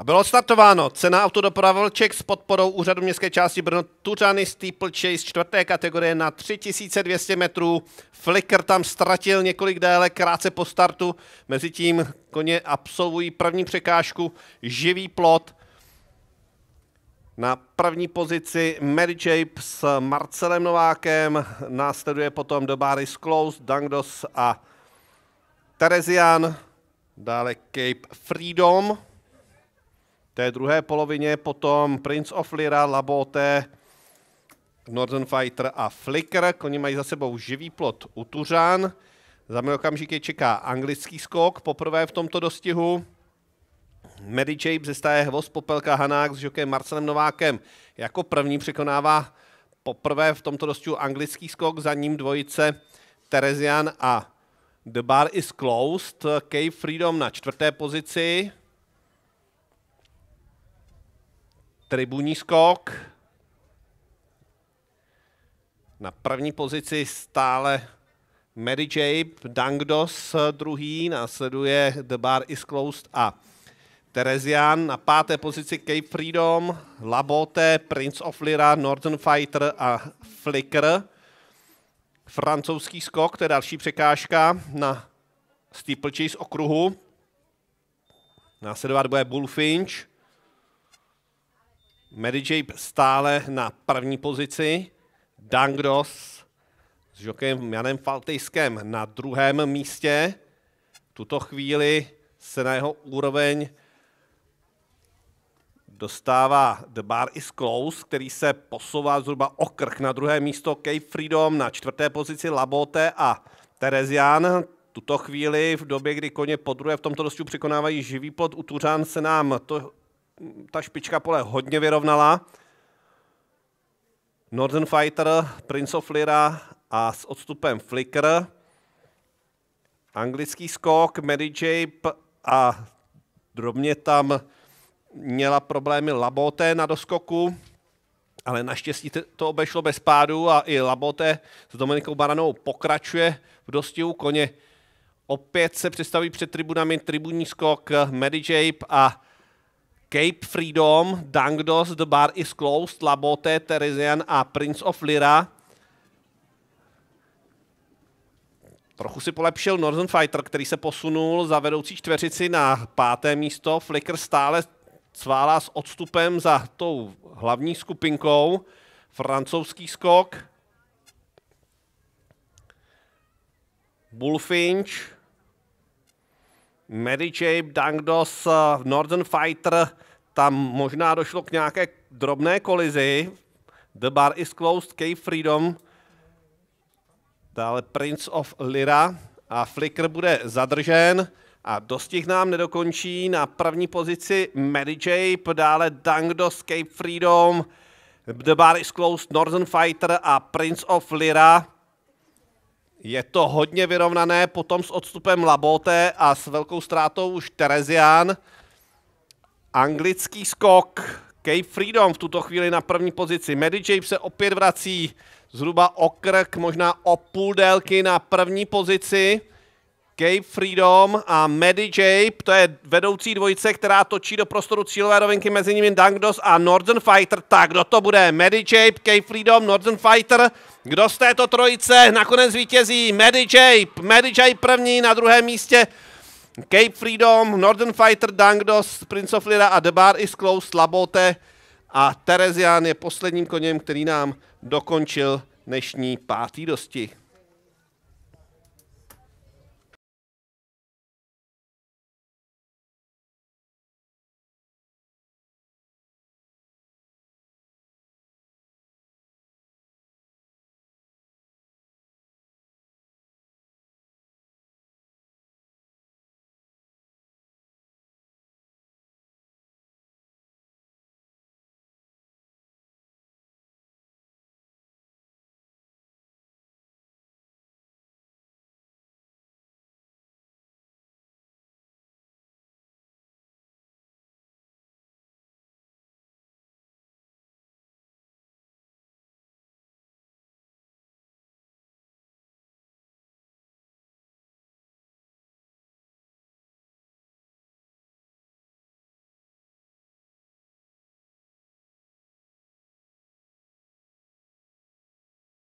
A bylo odstartováno. Cena autodopravalček s podporou úřadu městské části Brno Tuřany Chase čtvrté kategorie na 3200 metrů. Flicker tam ztratil několik déle krátce po startu. Mezitím koně absolvují první překážku. Živý plot. Na první pozici Mary Jape s Marcelem Novákem. Následuje potom Dobaris Sklouz, Dangdos a Terezian. Dále Cape Freedom té druhé polovině potom Prince of Lyra, Labote, Northern Fighter a Flicker. Oni mají za sebou živý plot Utuřán. Za mě okamžik je čeká anglický skok, poprvé v tomto dostihu. Mary Jabe ze stáje Hvoz, Popelka Hanák s žokem Marcelem Novákem jako první překonává poprvé v tomto dostihu anglický skok, za ním dvojice Terezian a The Bar is Closed, Cave Freedom na čtvrté pozici, Tribunní skok. Na první pozici stále Mary J. Dangdos druhý, následuje The Bar is Closed a Terezian na páté pozici Cape Freedom, Labote, Prince of Lira, Northern Fighter a Flicker. Francouzský skok, to je další překážka na steeplechase okruhu. Následovat bude Bullfinch. Mary Jape stále na první pozici, Dangros s žokem Janem Faltejskem na druhém místě. V tuto chvíli se na jeho úroveň dostává The Bar is Close, který se posouvá zhruba o krk na druhé místo Cape Freedom, na čtvrté pozici Labote a Terezian. Tuto chvíli, v době, kdy koně po druhé v tomto dostu překonávají živý plot, Utuřán se nám to ta špička pole hodně vyrovnala. Northern Fighter, Prince of Lyra a s odstupem Flicker. Anglický skok, Jape a drobně tam měla problémy Laboté na doskoku, ale naštěstí to obešlo bez pádu a i Laboté s Dominikou Baranou pokračuje v dostihu koně. Opět se představí před tribunami tribunní skok Jape a Cape Freedom, Dangdos, The Bar is Closed, Labote, Terizian a Prince of Lyra. Trochu si polepšil Northern Fighter, který se posunul za vedoucí čtveřici na páté místo. Flicker stále cválá s odstupem za tou hlavní skupinkou. Francouzský skok. Bullfinch. Jane, Dangdos, eh, Northern Fighter, tam možná došlo k nějaké drobné kolizi. The Bar is Closed, Cave Freedom, dále Prince of Lyra a Flicker bude zadržen a dostih nám nedokončí na první pozici Jane, dále Dangdos, Cape Freedom, The Bar is Closed, Northern Fighter a Prince of Lyra. Je to hodně vyrovnané, potom s odstupem Labote a s velkou ztrátou už Terezian. Anglický skok, Cape Freedom v tuto chvíli na první pozici. Medijape se opět vrací zhruba o krk, možná o půl délky na první pozici. Gabe Freedom a Medi Jape, to je vedoucí dvojice, která točí do prostoru cílové rovinky mezi nimi Dangdos a Northern Fighter. Tak, kdo to bude? Medi Jape, Gabe Freedom, Northern Fighter. Kdo z této trojice nakonec vítězí? Medi Jape. Medi Jape první, na druhém místě Cape Freedom, Northern Fighter, Dangdos, Prince of Lira a The Bar is Closed, Labote a Terezian je posledním koněm, který nám dokončil dnešní pátý dostih.